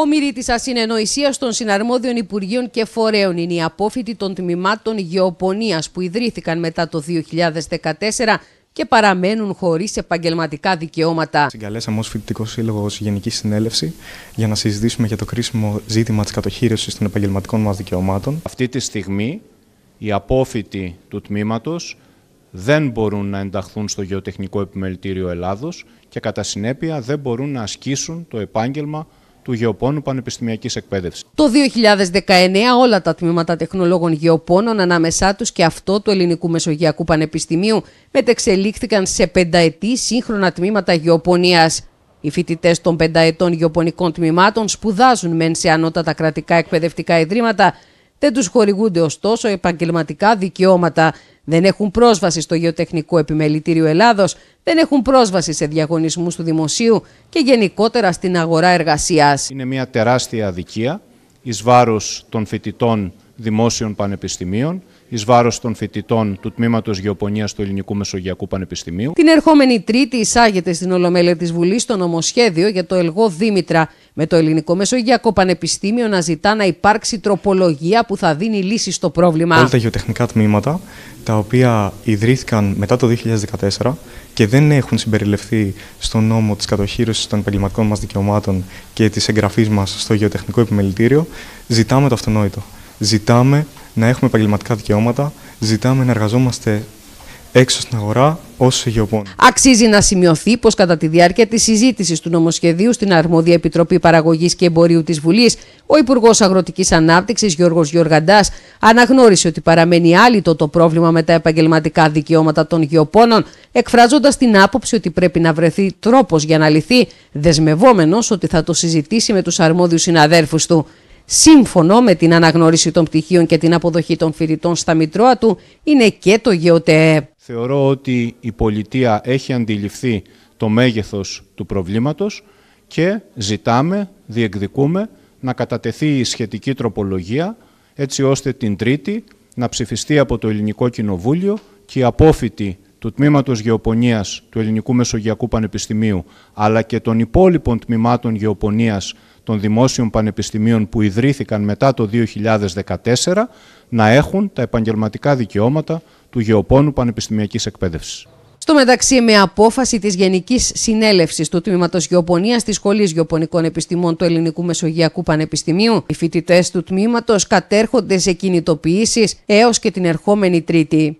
Ο μυρίτη ασυνεννοησία των συναρμόδιων Υπουργείων και Φορέων είναι οι απόφοιτοι των τμήματων γεωπονίας που ιδρύθηκαν μετά το 2014 και παραμένουν χωρίς επαγγελματικά δικαιώματα. Συγκαλέσαμε ως Φοιτητικό Σύλλογο Γενική Συνέλευση για να συζητήσουμε για το κρίσιμο ζήτημα της κατοχήρωση των επαγγελματικών μας δικαιωμάτων. Αυτή τη στιγμή οι απόφοιτοι του τμήματος δεν μπορούν να ενταχθούν στο Γεωτεχνικό Επιμελητήριο Ελλάδος και κατά συνέπεια δεν μπορούν να ασκήσουν το επάγγελμα του Γεωπόνου Πανεπιστημιακής Εκπαίδευσης. Το 2019 όλα τα τμήματα τεχνολόγων γεωπόνων ανάμεσά τους και αυτό του Ελληνικού Μεσογειακού Πανεπιστημίου μετεξελίχθηκαν σε πενταετή σύγχρονα τμήματα γεωπονίας. Οι φοιτητές των πενταετών γεωπονικών τμήματων σπουδάζουν μεν σε ανώτατα κρατικά εκπαιδευτικά ιδρύματα, δεν τους χορηγούνται ωστόσο επαγγελματικά δικαιώματα. Δεν έχουν πρόσβαση στο Γεωτεχνικό Επιμελητήριο Ελλάδος, δεν έχουν πρόσβαση σε διαγωνισμούς του δημοσίου και γενικότερα στην αγορά εργασίας. Είναι μια τεράστια αδικία εις βάρος των φοιτητών δημόσιων πανεπιστημίων, εις βάρος των φοιτητών του τμήματος Γεωπονίας του Ελληνικού Μεσογειακού Πανεπιστημίου. Την ερχόμενη Τρίτη εισάγεται στην Ολομέλεια της Βουλής το νομοσχέδιο για το Ελγό Δήμητρα, με το Ελληνικό Μεσογειακό Πανεπιστήμιο να ζητά να υπάρξει τροπολογία που θα δίνει λύση στο πρόβλημα. Όλα τα γεωτεχνικά τμήματα τα οποία ιδρύθηκαν μετά το 2014 και δεν έχουν συμπεριληφθεί στον νόμο της κατοχήρωσης των επαγγελματικών μας δικαιωμάτων και της εγγραφής μας στο Γεωτεχνικό Επιμελητήριο, ζητάμε το αυτονόητο. Ζητάμε να έχουμε επαγγελματικά δικαιώματα, ζητάμε να εργαζόμαστε έξω στην αγορά ως γεωπόνο. Αξίζει να σημειωθεί πως κατά τη διάρκεια της συζήτησης του νομοσχεδίου στην Αρμόδια Επιτροπή Παραγωγής και Εμπορίου της Βουλής, ο Υπουργός Αγροτικής Ανάπτυξης Γιώργος Γιοργαντά αναγνώρισε ότι παραμένει άλυτο το πρόβλημα με τα επαγγελματικά δικαιώματα των γεωπόνων, εκφράζοντας την άποψη ότι πρέπει να βρεθεί τρόπος για να λυθεί, δεσμευόμενος ότι θα το συζητήσει με τους αρμόδιους συναδέρφους του. Σύμφωνο με την αναγνώριση των πτυχίων και την αποδοχή των φοιτητών στα Μητρώα του είναι και το ΓΕΟΤΕΕΠ. Θεωρώ ότι η πολιτεία έχει αντιληφθεί το μέγεθος του προβλήματος και ζητάμε, διεκδικούμε να κατατεθεί η σχετική τροπολογία έτσι ώστε την Τρίτη να ψηφιστεί από το Ελληνικό Κοινοβούλιο και η απόφοιτοι του Τμήματος Γεωπονίας του Ελληνικού Μεσογειακού Πανεπιστημίου αλλά και των υπόλοιπων τμήματων γεωπονίας των δημόσιων πανεπιστημίων που ιδρύθηκαν μετά το 2014 να έχουν τα επαγγελματικά δικαιώματα του γεωπόνου πανεπιστημιακής εκπαίδευσης. Στο μεταξύ, με απόφαση της Γενικής Συνέλευσης του Τμήματος Γεωπονίας της Σχολής Γεωπονικών Επιστημών του Ελληνικού Μεσογειακού Πανεπιστημίου, οι φοιτητές του τμήματος κατέρχονται σε κινητοποιήσεις έως και την ερχόμενη Τρίτη.